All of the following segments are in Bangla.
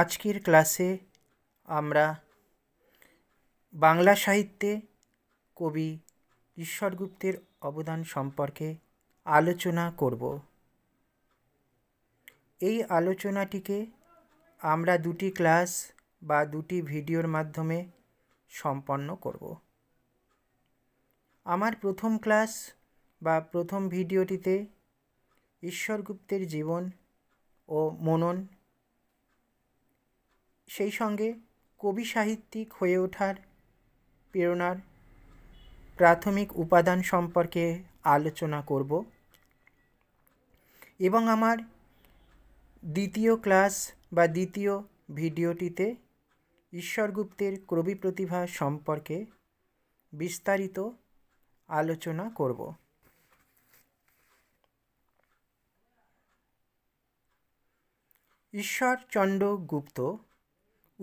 আজকের ক্লাসে আমরা বাংলা সাহিত্যে কবি ঈশ্বরগুপ্তের অবদান সম্পর্কে আলোচনা করব এই আলোচনাটিকে আমরা দুটি ক্লাস বা দুটি ভিডিওর মাধ্যমে সম্পন্ন করব আমার প্রথম ক্লাস বা প্রথম ভিডিওটিতে ঈশ্বরগুপ্তের জীবন ও মনন সেই সঙ্গে কবি সাহিত্যিক হয়ে ওঠার প্রেরণার প্রাথমিক উপাদান সম্পর্কে আলোচনা করব এবং আমার দ্বিতীয় ক্লাস বা দ্বিতীয় ভিডিওটিতে ঈশ্বরগুপ্তের কবি প্রতিভা সম্পর্কে বিস্তারিত আলোচনা করব ঈশ্বরচন্দ্র গুপ্ত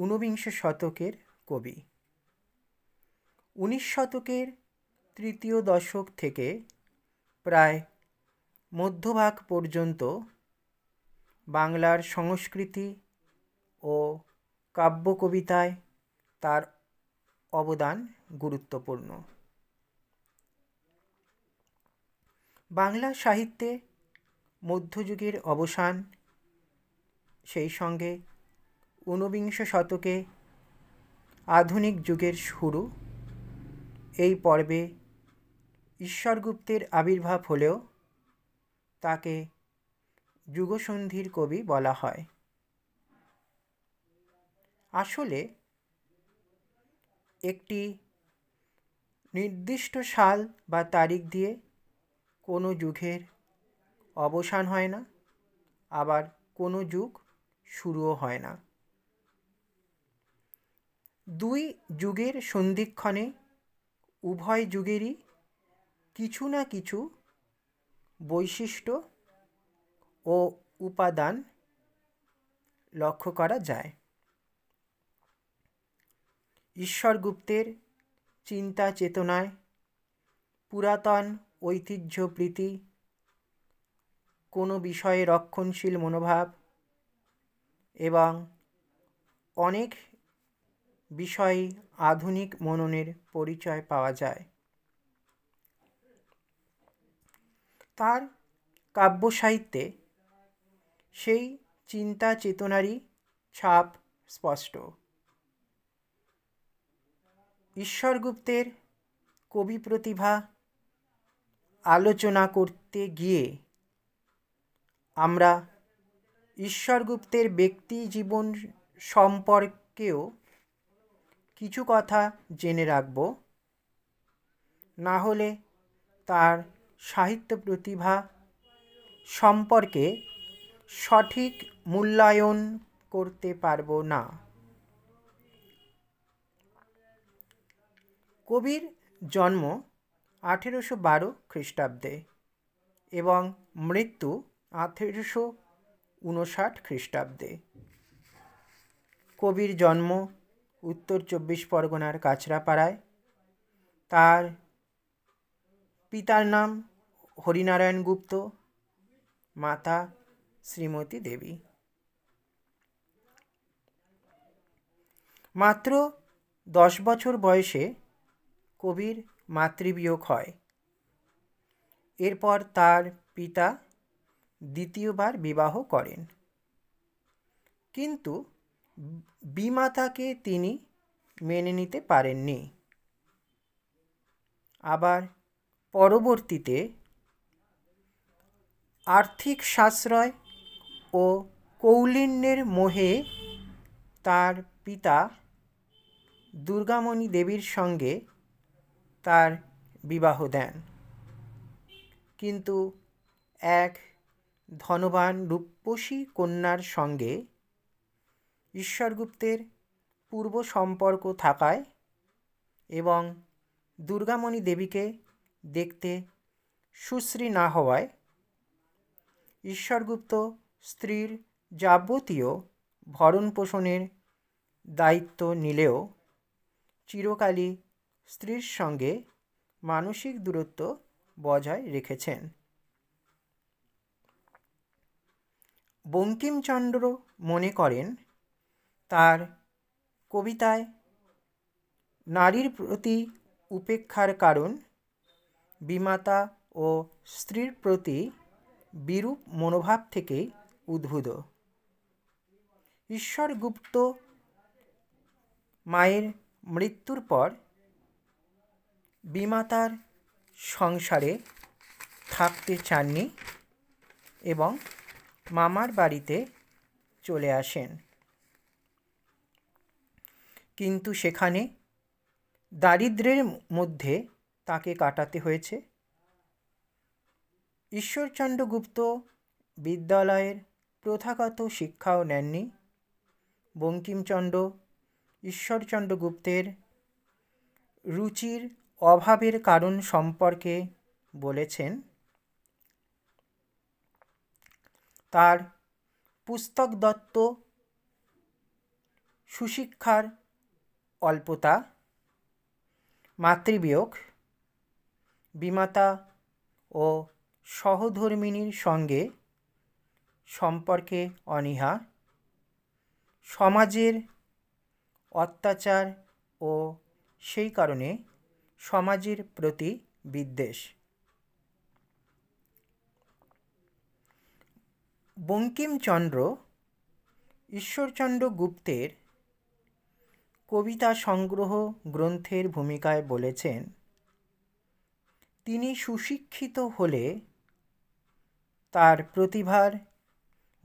ঊনবিংশ শতকের কবি উনিশ শতকের তৃতীয় দশক থেকে প্রায় মধ্যভাগ পর্যন্ত বাংলার সংস্কৃতি ও কাব্য কবিতায় তার অবদান গুরুত্বপূর্ণ বাংলা সাহিত্যে মধ্যযুগের অবসান সেই সঙ্গে ঊনবিংশ শতকে আধুনিক যুগের শুরু এই পর্বে ঈশ্বরগুপ্তের আবির্ভাব হলেও তাকে যুগসন্ধির কবি বলা হয় আসলে একটি নির্দিষ্ট সাল বা তারিখ দিয়ে কোনো যুগের অবসান হয় না আবার কোনো যুগ শুরুও হয় না দুই যুগের সন্ধিক্ষণে উভয় যুগেরই কিছু না কিছু বৈশিষ্ট্য ও উপাদান লক্ষ্য করা যায় ঈশ্বরগুপ্তের চিন্তা চেতনায় পুরাতন ঐতিহ্যপ্রীতি কোনো বিষয়ে রক্ষণশীল মনোভাব এবং অনেক বিষয়ে আধুনিক মননের পরিচয় পাওয়া যায় তার কাব্য সাহিত্যে সেই চিন্তা চেতনারই ছাপ স্পষ্ট ঈশ্বরগুপ্তের কবি প্রতিভা আলোচনা করতে গিয়ে আমরা ঈশ্বরগুপ্তের ব্যক্তি জীবন সম্পর্কেও কিছু কথা জেনে রাখব না হলে তার সাহিত্য প্রতিভা সম্পর্কে সঠিক মূল্যায়ন করতে পারব না কবির জন্ম আঠেরোশো বারো খ্রিস্টাব্দে এবং মৃত্যু আঠেরোশো উনষাট খ্রিস্টাব্দে কবির জন্ম উত্তর চব্বিশ পরগনার কাছড়াপাড়ায় তার পিতার নাম হরিনারায়ণ গুপ্ত মাতা শ্রীমতী দেবী মাত্র দশ বছর বয়সে কবির মাতৃবিয়োগ হয় এরপর তার পিতা দ্বিতীয়বার বিবাহ করেন কিন্তু বিমাতাকে তিনি মেনে নিতে পারেননি আবার পরবর্তীতে আর্থিক সাশ্রয় ও কৌলিন্যের মোহে তার পিতা দুর্গামণি দেবীর সঙ্গে তার বিবাহ দেন কিন্তু এক ধনবান রূপসী কন্যার সঙ্গে ঈশ্বরগুপ্তের পূর্ব সম্পর্ক থাকায় এবং দুর্গামণি দেবীকে দেখতে সুশ্রী না হওয়ায় ঈশ্বরগুপ্ত স্ত্রীর যাবতীয় ভরণপোষণের দায়িত্ব নিলেও চিরকালই স্ত্রীর সঙ্গে মানসিক দূরত্ব বজায় রেখেছেন বঙ্কিমচন্দ্র মনে করেন তার কবিতায় নারীর প্রতি উপেক্ষার কারণ বিমাতা ও স্ত্রীর প্রতি বিরূপ মনোভাব থেকেই উদ্ভূত ঈশ্বরগুপ্ত মায়ের মৃত্যুর পর বিমাতার সংসারে থাকতে চাননি এবং মামার বাড়িতে চলে আসেন কিন্তু সেখানে দারিদ্রের মধ্যে তাকে কাটাতে হয়েছে ঈশ্বরচন্দ্রগুপ্ত গুপ্ত বিদ্যালয়ের প্রথাগত শিক্ষাও নেননি বঙ্কিমচন্দ্র ঈশ্বরচন্দ্রগুপ্তের গুপ্তের রুচির অভাবের কারণ সম্পর্কে বলেছেন তার পুস্তক দত্ত সুশিক্ষার অল্পতা মাতৃবিয়োগ বিমাতা ও সহধর্মিনীর সঙ্গে সম্পর্কে অনীহা সমাজের অত্যাচার ও সেই কারণে সমাজের প্রতি বিদ্বেষ বঙ্কিমচন্দ্র ঈশ্বরচন্দ্র গুপ্তের কবিতা সংগ্রহ গ্রন্থের ভূমিকায় বলেছেন তিনি সুশিক্ষিত হলে তার প্রতিভার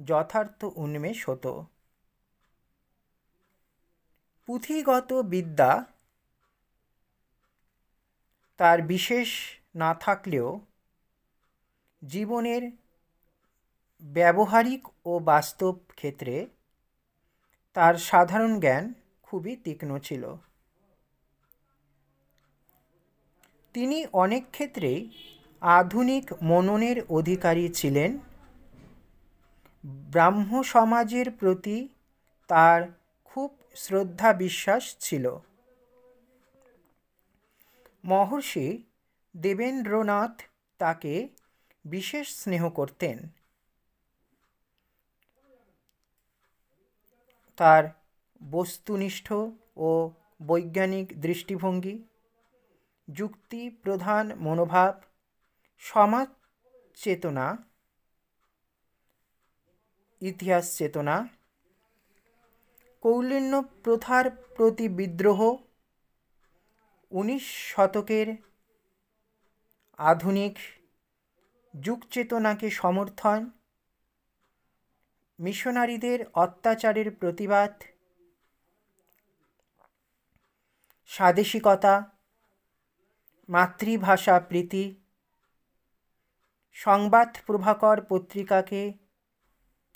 যথার্থ উন্মেষ হতো পুঁথিগত বিদ্যা তার বিশেষ না থাকলেও জীবনের ব্যবহারিক ও বাস্তব ক্ষেত্রে তার সাধারণ জ্ঞান খুবই তীক্ষ্ণ ছিল তিনি অনেক ক্ষেত্রেই আধুনিক মননের অধিকারী ছিলেন ব্রাহ্ম সমাজের প্রতি তার খুব শ্রদ্ধা বিশ্বাস ছিল মহর্ষি দেবেন্দ্রনাথ তাকে বিশেষ স্নেহ করতেন তার বস্তুনিষ্ঠ ও বৈজ্ঞানিক দৃষ্টিভঙ্গি যুক্তি প্রধান মনোভাব সমাজ চেতনা ইতিহাস চেতনা কৌলিন্য প্রথার প্রতি বিদ্রোহ উনিশ শতকের আধুনিক যুগচেতনাকে সমর্থন মিশনারিদের অত্যাচারের প্রতিবাদ স্বাদেশিকতা মাতৃভাষা প্রীতি সংবাদ প্রভাকর পত্রিকাকে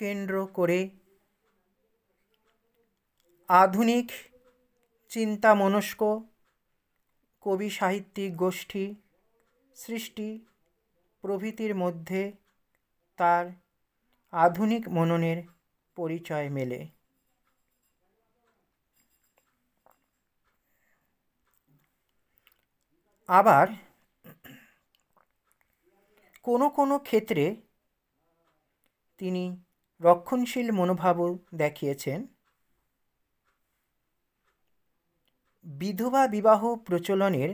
কেন্দ্র করে আধুনিক চিন্তামনস্ক কবি সাহিত্যিক গোষ্ঠী সৃষ্টি প্রভৃতির মধ্যে তার আধুনিক মননের পরিচয় মেলে আবার কোনো কোনো ক্ষেত্রে তিনি রক্ষণশীল মনোভাবও দেখিয়েছেন বিধবা বিবাহ প্রচলনের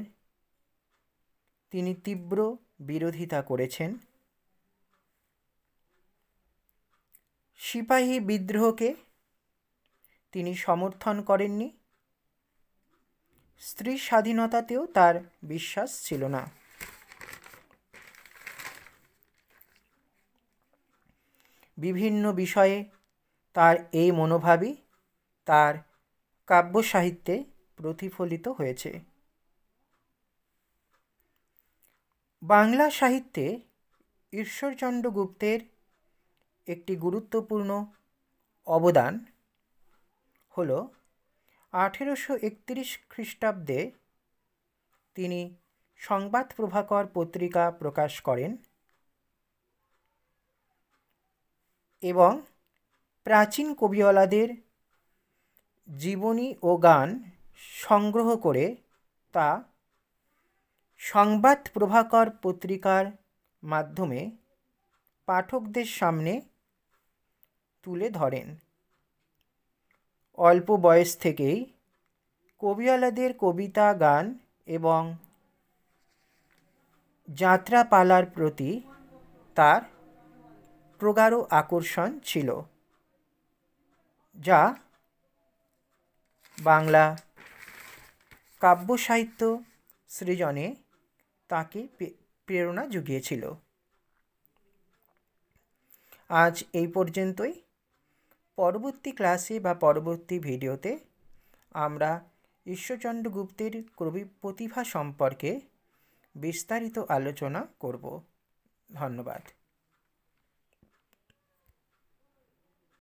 তিনি তীব্র বিরোধিতা করেছেন সিপাহী বিদ্রোহকে তিনি সমর্থন করেননি স্ত্রী স্বাধীনতাতেও তার বিশ্বাস ছিল না বিভিন্ন বিষয়ে তার এই মনোভাবই তার কাব্য সাহিত্যে প্রতিফলিত হয়েছে বাংলা সাহিত্যে ঈশ্বরচন্দ্র গুপ্তের একটি গুরুত্বপূর্ণ অবদান হলো আঠেরোশো একত্রিশ খ্রিস্টাব্দে তিনি সংবাদ প্রভাকর পত্রিকা প্রকাশ করেন এবং প্রাচীন কবিওয়ালাদের জীবনী ও গান সংগ্রহ করে তা সংবাদ প্রভাকর পত্রিকার মাধ্যমে পাঠকদের সামনে তুলে ধরেন অল্প বয়স থেকেই কবিওয়ালাদের কবিতা গান এবং যাত্রাপালার প্রতি তার প্রগাঢ় আকর্ষণ ছিল যা বাংলা কাব্যসাহিত্য সৃজনে তাকে প্রেরণা জুগিয়েছিল আজ এই পর্যন্তই পরবর্তী ক্লাসে বা পরবর্তী ভিডিওতে আমরা ঈশ্বরচন্দ্র গুপ্তের কবি প্রতিভা সম্পর্কে বিস্তারিত আলোচনা করব ধন্যবাদ